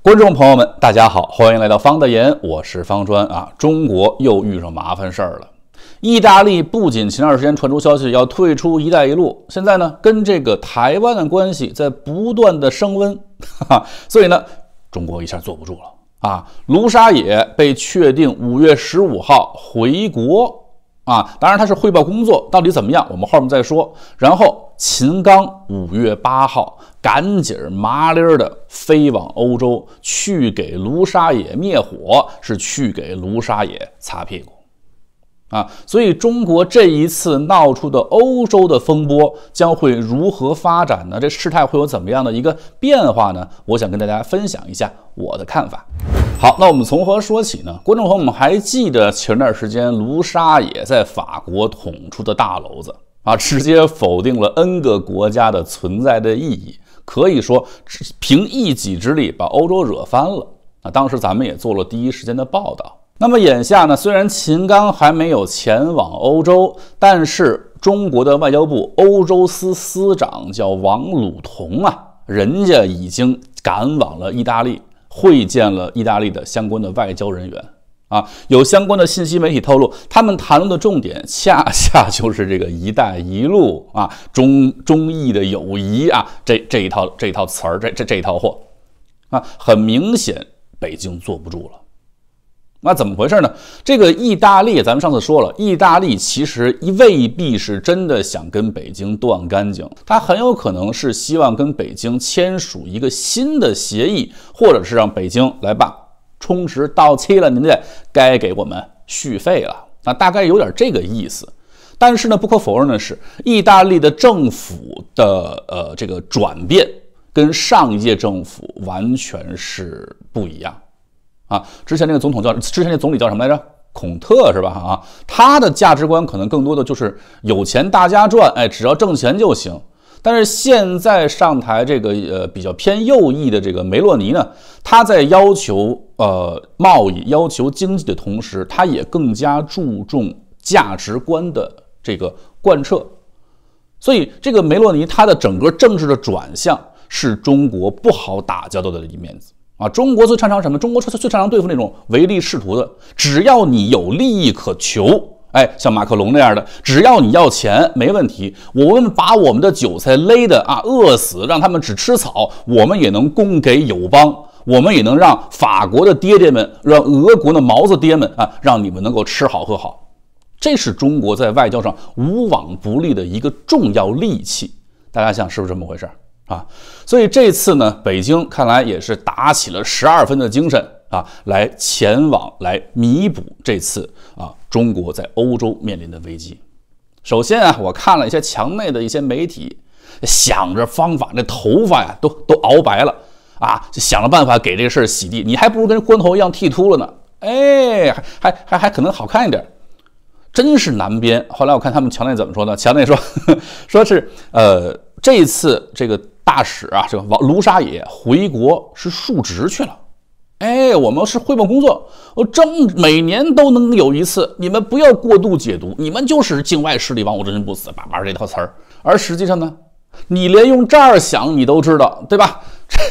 观众朋友们，大家好，欢迎来到方大言，我是方川啊。中国又遇上麻烦事儿了。意大利不仅前段时间传出消息要退出“一带一路”，现在呢，跟这个台湾的关系在不断的升温，所以呢，中国一下坐不住了啊。卢沙野被确定五月十五号回国啊，当然他是汇报工作，到底怎么样，我们后面再说。然后秦刚五月八号。赶紧麻利儿的飞往欧洲去给卢沙野灭火，是去给卢沙野擦屁股啊！所以中国这一次闹出的欧洲的风波将会如何发展呢？这事态会有怎么样的一个变化呢？我想跟大家分享一下我的看法。好，那我们从何说起呢？观众朋友们还记得前段时间卢沙野在法国捅出的大娄子啊，直接否定了 N 个国家的存在的意义。可以说，凭一己之力把欧洲惹翻了。啊，当时咱们也做了第一时间的报道。那么眼下呢，虽然秦刚还没有前往欧洲，但是中国的外交部欧洲司司长叫王鲁彤啊，人家已经赶往了意大利，会见了意大利的相关的外交人员。啊，有相关的信息媒体透露，他们谈论的重点恰恰 就是这个“一带一路”啊，中中意的友谊啊，这这一套这一套词儿，这这这一套货，啊，很明显北京坐不住了。那怎么回事呢？这个意大利，咱们上次说了，意大利其实未必是真的想跟北京断干净，他很有可能是希望跟北京签署一个新的协议，或者是让北京来办。充值到期了，您这该给我们续费了。那大概有点这个意思。但是呢，不可否认的是，意大利的政府的呃这个转变跟上一届政府完全是不一样啊。之前那个总统叫，之前那总理叫什么来着？孔特是吧？啊，他的价值观可能更多的就是有钱大家赚，哎，只要挣钱就行。但是现在上台这个呃比较偏右翼的这个梅洛尼呢，他在要求。呃，贸易要求经济的同时，他也更加注重价值观的这个贯彻。所以，这个梅洛尼他的整个政治的转向是中国不好打交道的一面子啊！中国最擅长什么？中国最最擅长对付那种唯利是图的。只要你有利益可求，哎，像马克龙那样的，只要你要钱，没问题。我们把我们的韭菜勒的啊饿死，让他们只吃草，我们也能供给友邦。我们也能让法国的爹爹们，让俄国的毛子爹们啊，让你们能够吃好喝好，这是中国在外交上无往不利的一个重要利器。大家想是不是这么回事啊？所以这次呢，北京看来也是打起了十二分的精神啊，来前往来弥补这次啊中国在欧洲面临的危机。首先啊，我看了一些墙内的一些媒体，想着方法，那头发呀都都熬白了。啊，就想了办法给这个事儿洗地，你还不如跟光头一样剃秃了呢。哎，还还还还可能好看一点，真是难编。后来我看他们墙内怎么说呢？墙内说，说是呃，这次这个大使啊，这个王卢沙野回国是述职去了。哎，我们是汇报工作，我正每年都能有一次。你们不要过度解读，你们就是境外势力亡我真心不死，叭叭这套词儿。而实际上呢，你连用这儿想，你都知道，对吧？这。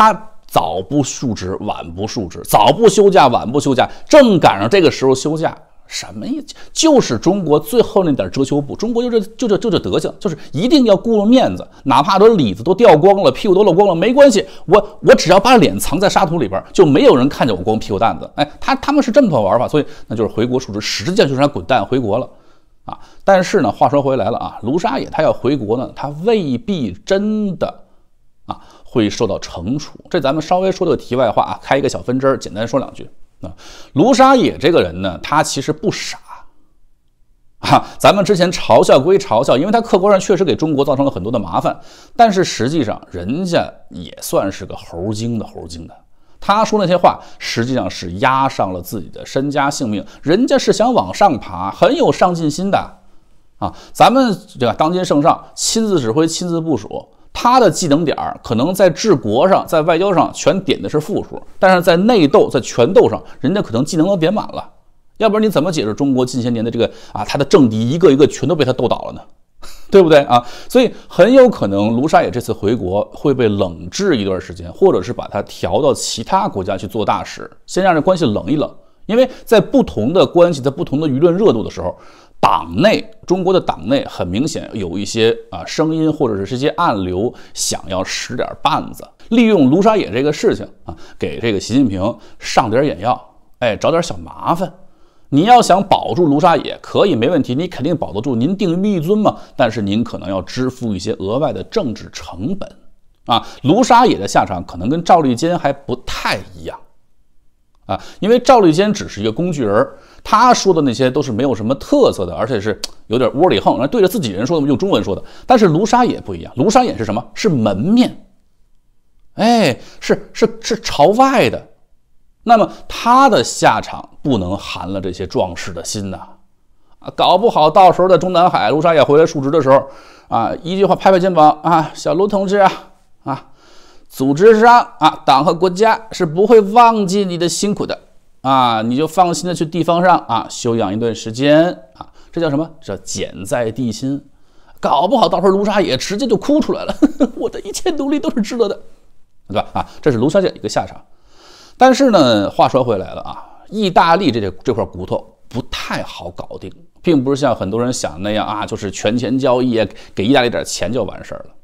他早不述职，晚不述职；早不休假，晚不休假。正赶上这个时候休假，什么意？思？就是中国最后那点遮羞布。中国就这就这就这德行，就是一定要顾了面子，哪怕都里子都掉光了，屁股都露光了，没关系。我我只要把脸藏在沙土里边，就没有人看见我光屁股蛋子。哎，他他们是这么个玩儿法，所以那就是回国述职，实际上就让他滚蛋回国了啊。但是呢，话说回来了啊，卢沙野他要回国呢，他未必真的啊。会受到惩处，这咱们稍微说的个题外话啊，开一个小分支，简单说两句啊。卢沙野这个人呢，他其实不傻啊，咱们之前嘲笑归嘲笑，因为他客观上确实给中国造成了很多的麻烦，但是实际上人家也算是个猴精的猴精的，他说那些话实际上是压上了自己的身家性命，人家是想往上爬，很有上进心的啊。咱们这个当今圣上亲自指挥，亲自部署。他的技能点儿可能在治国上、在外交上全点的是负数，但是在内斗、在权斗上，人家可能技能都点满了。要不然你怎么解释中国近些年的这个啊，他的政敌一个一个全都被他斗倒了呢？对不对啊？所以很有可能卢沙野这次回国会被冷置一段时间，或者是把他调到其他国家去做大使，先让这关系冷一冷，因为在不同的关系、在不同的舆论热度的时候。党内，中国的党内很明显有一些啊声音，或者是这些暗流，想要使点绊子，利用卢沙野这个事情啊，给这个习近平上点眼药，哎，找点小麻烦。你要想保住卢沙野，可以没问题，你肯定保得住，您定力一尊嘛。但是您可能要支付一些额外的政治成本啊。卢沙野的下场可能跟赵立坚还不太一样。啊，因为赵立坚只是一个工具人，他说的那些都是没有什么特色的，而且是有点窝里横，然后对着自己人说的，用中文说的。但是卢沙也不一样，卢沙也是什么？是门面，哎，是是是朝外的，那么他的下场不能寒了这些壮士的心呐，啊，搞不好到时候在中南海卢沙野回来述职的时候，啊，一句话拍拍肩膀啊，小卢同志啊。组织上啊，党和国家是不会忘记你的辛苦的啊，你就放心的去地方上啊休养一段时间啊，这叫什么？叫简在地心，搞不好到时候卢沙也直接就哭出来了，我的一切努力都是值得的，对吧？啊，这是卢小姐一个下场。但是呢，话说回来了啊，意大利这这这块骨头不太好搞定，并不是像很多人想的那样啊，就是权钱交易啊，给意大利点钱就完事儿了。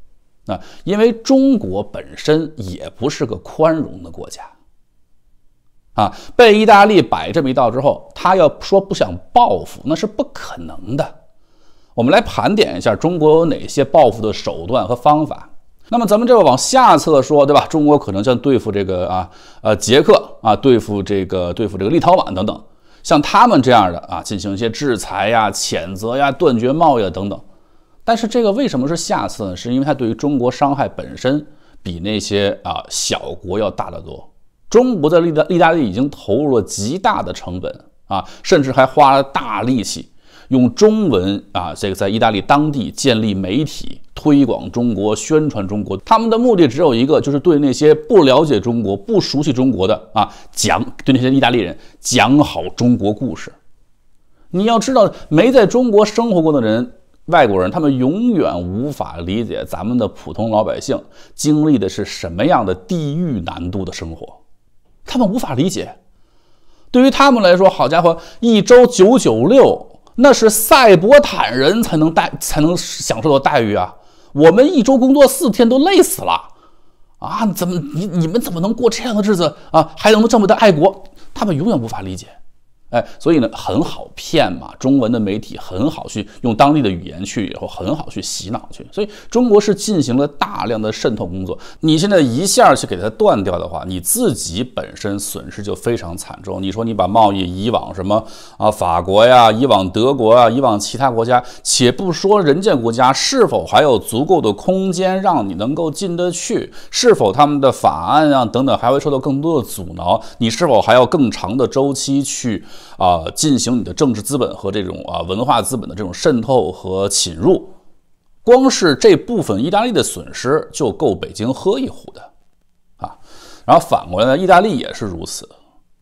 那因为中国本身也不是个宽容的国家，啊，被意大利摆这么一道之后，他要说不想报复那是不可能的。我们来盘点一下中国有哪些报复的手段和方法。那么咱们就往下侧说，对吧？中国可能像对付这个啊，呃，捷克啊，对付这个对付这个立陶宛等等，像他们这样的啊，进行一些制裁呀、谴责呀、断绝贸易等等。但是这个为什么是下次呢？是因为它对于中国伤害本身比那些啊小国要大得多。中国的利大利大利已经投入了极大的成本啊，甚至还花了大力气用中文啊这个在意大利当地建立媒体，推广中国，宣传中国。他们的目的只有一个，就是对那些不了解中国、不熟悉中国的啊讲，对那些意大利人讲好中国故事。你要知道，没在中国生活过的人。外国人他们永远无法理解咱们的普通老百姓经历的是什么样的地狱难度的生活，他们无法理解。对于他们来说，好家伙，一周九九六，那是塞伯坦人才能待才能享受的待遇啊！我们一周工作四天都累死了，啊，怎么你你们怎么能过这样的日子啊？还能这么的爱国，他们永远无法理解。哎，所以呢，很好骗嘛！中文的媒体很好去用当地的语言去，以后很好去洗脑去。所以中国是进行了大量的渗透工作。你现在一下去给它断掉的话，你自己本身损失就非常惨重。你说你把贸易移往什么啊？法国呀，移往德国啊，移往其他国家，且不说人家国家是否还有足够的空间让你能够进得去，是否他们的法案啊等等还会受到更多的阻挠？你是否还要更长的周期去？啊，进行你的政治资本和这种啊文化资本的这种渗透和侵入，光是这部分意大利的损失就够北京喝一壶的，啊，然后反过来呢，意大利也是如此。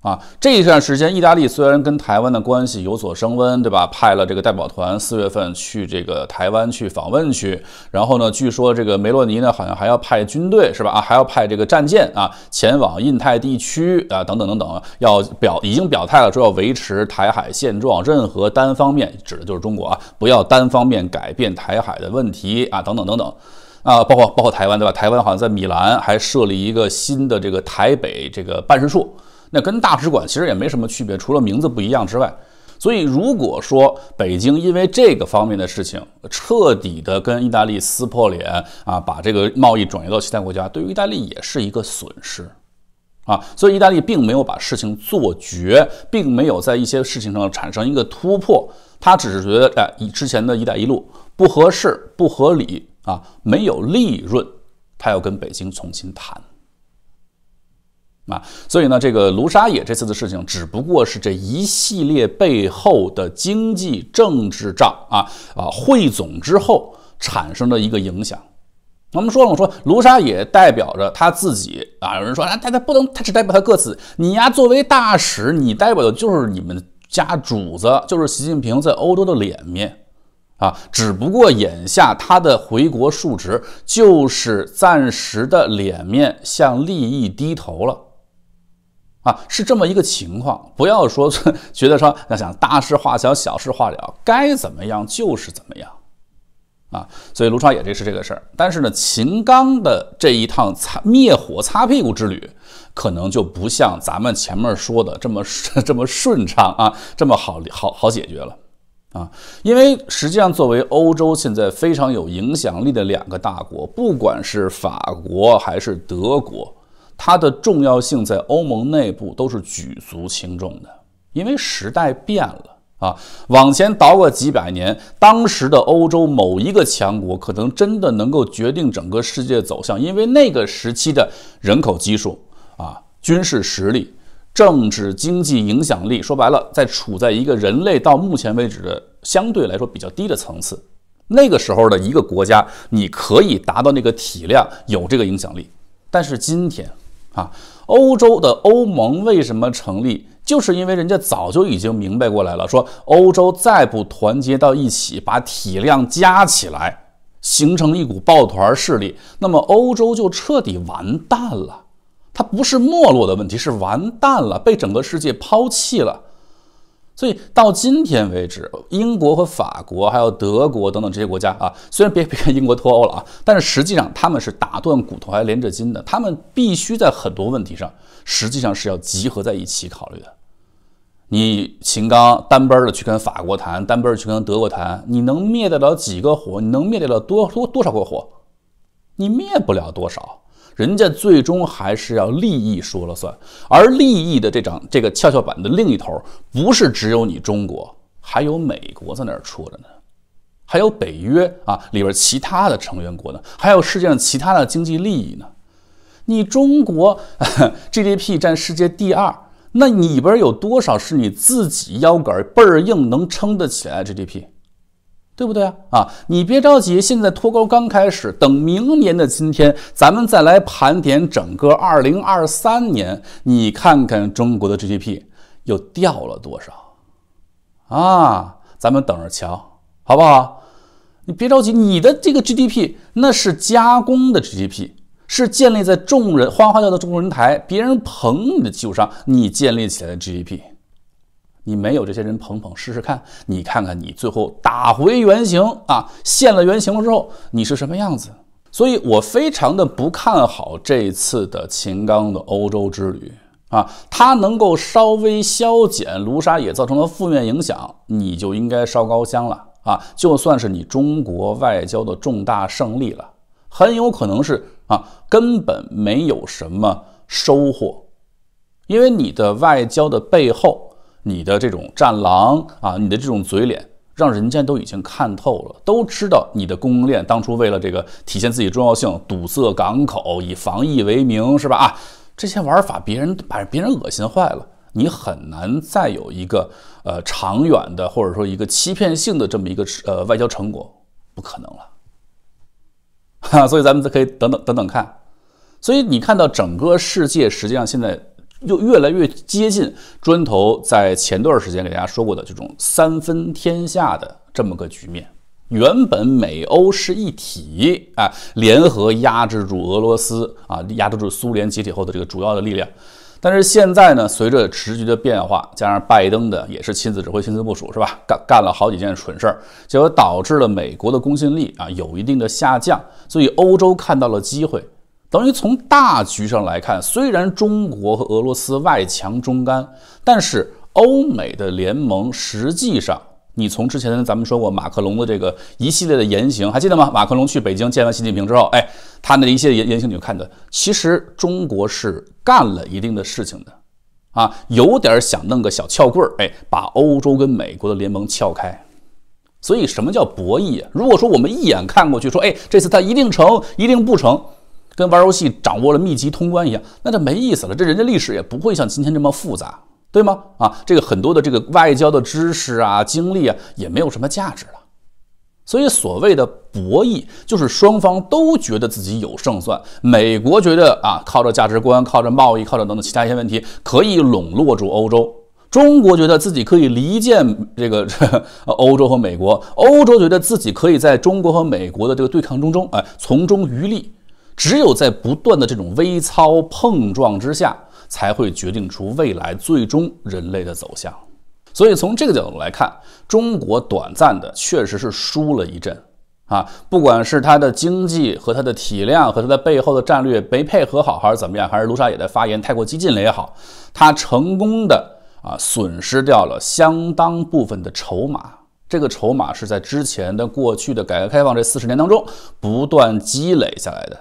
啊，这一段时间，意大利虽然跟台湾的关系有所升温，对吧？派了这个代表团，四月份去这个台湾去访问去。然后呢，据说这个梅洛尼呢，好像还要派军队，是吧？啊，还要派这个战舰啊，前往印太地区啊，等等等等，要表已经表态了，说要维持台海现状，任何单方面指的就是中国啊，不要单方面改变台海的问题啊，等等等等。啊，包括包括台湾，对吧？台湾好像在米兰还设立一个新的这个台北这个办事处。那跟大使馆其实也没什么区别，除了名字不一样之外。所以如果说北京因为这个方面的事情彻底的跟意大利撕破脸啊，把这个贸易转移到其他国家，对于意大利也是一个损失啊。所以意大利并没有把事情做绝，并没有在一些事情上产生一个突破，他只是觉得哎，以之前的一带一路不合适、不合理啊，没有利润，他要跟北京重新谈。啊，所以呢，这个卢沙野这次的事情，只不过是这一系列背后的经济政治账啊啊汇总之后产生的一个影响。我们说了，我说卢沙野代表着他自己啊，有人说啊，他他不能，他只代表他个子。你呀，作为大使，你代表的就是你们家主子，就是习近平在欧洲的脸面啊。只不过眼下他的回国述职，就是暂时的脸面向利益低头了。啊，是这么一个情况，不要说 觉得说要想大事化小，小事化了，该怎么样就是怎么样，啊，所以卢超也这是这个事儿。但是呢，秦刚的这一趟擦灭火、擦屁股之旅，可能就不像咱们前面说的这么这么顺畅啊，这么好好好解决了啊，因为实际上作为欧洲现在非常有影响力的两个大国，不管是法国还是德国。它的重要性在欧盟内部都是举足轻重的，因为时代变了啊！往前倒个几百年，当时的欧洲某一个强国可能真的能够决定整个世界走向，因为那个时期的人口基数啊、军事实力、政治经济影响力，说白了，在处在一个人类到目前为止的相对来说比较低的层次。那个时候的一个国家，你可以达到那个体量，有这个影响力，但是今天。啊，欧洲的欧盟为什么成立？就是因为人家早就已经明白过来了，说欧洲再不团结到一起，把体量加起来，形成一股抱团势力，那么欧洲就彻底完蛋了。它不是没落的问题，是完蛋了，被整个世界抛弃了。所以到今天为止，英国和法国还有德国等等这些国家啊，虽然别别看英国脱欧了啊，但是实际上他们是打断骨头还连着筋的，他们必须在很多问题上，实际上是要集合在一起考虑的。你秦刚单边的去跟法国谈，单边去跟德国谈，你能灭得了几个火？你能灭得了多多多少个火？你灭不了多少。人家最终还是要利益说了算，而利益的这张这个跷跷板的另一头，不是只有你中国，还有美国在那儿戳着呢，还有北约啊里边其他的成员国呢，还有世界上其他的经济利益呢。你中国 GDP 占世界第二，那里边有多少是你自己腰杆倍儿硬能撑得起来 GDP？对不对啊？啊，你别着急，现在脱钩刚开始，等明年的今天，咱们再来盘点整个二零二三年。你看看中国的 GDP 又掉了多少啊？咱们等着瞧，好不好？你别着急，你的这个 GDP 那是加工的 GDP，是建立在众人哗哗叫的众人抬、别人捧你的基础上，你建立起来的 GDP。你没有这些人捧捧试试看，你看看你最后打回原形啊，现了原形了之后你是什么样子？所以我非常的不看好这次的秦刚的欧洲之旅啊，他能够稍微消减卢沙也造成的负面影响，你就应该烧高香了啊！就算是你中国外交的重大胜利了，很有可能是啊，根本没有什么收获，因为你的外交的背后。你的这种战狼啊，你的这种嘴脸，让人家都已经看透了，都知道你的供应链当初为了这个体现自己重要性，堵塞港口，以防疫为名，是吧？啊，这些玩法别人把别人恶心坏了，你很难再有一个呃长远的，或者说一个欺骗性的这么一个呃外交成果，不可能了。哈，所以咱们可以等等等等看。所以你看到整个世界，实际上现在。又越来越接近砖头在前段时间给大家说过的这种三分天下的这么个局面。原本美欧是一体，啊，联合压制住俄罗斯，啊，压制住苏联解体后的这个主要的力量。但是现在呢，随着时局的变化，加上拜登的也是亲自指挥、亲自部署，是吧？干干了好几件蠢事儿，结果导致了美国的公信力啊有一定的下降，所以欧洲看到了机会。等于从大局上来看，虽然中国和俄罗斯外强中干，但是欧美的联盟，实际上你从之前咱们说过马克龙的这个一系列的言行，还记得吗？马克龙去北京见完习近平之后，哎，他那一列言言行，你就看的，其实中国是干了一定的事情的，啊，有点想弄个小撬棍，儿，哎，把欧洲跟美国的联盟撬开。所以什么叫博弈？如果说我们一眼看过去说，哎，这次他一定成，一定不成。跟玩游戏掌握了秘籍通关一样，那就没意思了。这人家历史也不会像今天这么复杂，对吗？啊，这个很多的这个外交的知识啊、经历啊，也没有什么价值了。所以，所谓的博弈，就是双方都觉得自己有胜算。美国觉得啊，靠着价值观、靠着贸易、靠着等等其他一些问题，可以笼络住欧洲；中国觉得自己可以离间这个 欧洲和美国；欧洲觉得自己可以在中国和美国的这个对抗中中，哎，从中渔利。只有在不断的这种微操碰撞之下，才会决定出未来最终人类的走向。所以从这个角度来看，中国短暂的确实是输了一阵啊，不管是它的经济和它的体量和它的背后的战略没配合好，还是怎么样，还是卢沙野的发言太过激进了也好，他成功的啊损失掉了相当部分的筹码。这个筹码是在之前的过去的改革开放这四十年当中不断积累下来的。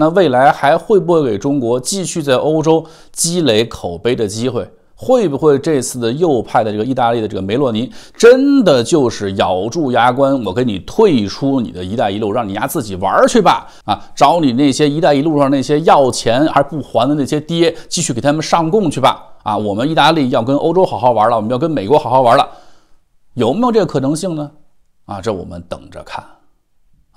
那未来还会不会给中国继续在欧洲积累口碑的机会？会不会这次的右派的这个意大利的这个梅洛尼真的就是咬住牙关，我给你退出你的“一带一路”，让你丫自己玩去吧？啊，找你那些“一带一路”上那些要钱还不还的那些爹，继续给他们上供去吧？啊，我们意大利要跟欧洲好好玩了，我们要跟美国好好玩了，有没有这个可能性呢？啊，这我们等着看。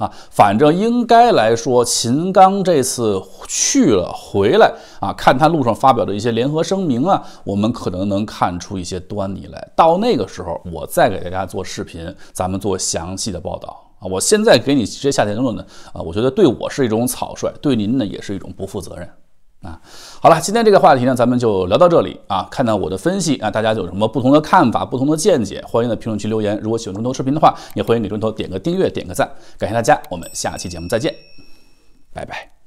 啊，反正应该来说，秦刚这次去了回来啊，看他路上发表的一些联合声明啊，我们可能能看出一些端倪来。到那个时候，我再给大家做视频，咱们做详细的报道啊。我现在给你直接下结论呢，啊，我觉得对我是一种草率，对您呢也是一种不负责任。啊，好了，今天这个话题呢，咱们就聊到这里啊。看到我的分析啊，大家有什么不同的看法、不同的见解，欢迎在评论区留言。如果喜欢中头视频的话，也欢迎给中头点个订阅、点个赞，感谢大家，我们下期节目再见，拜拜。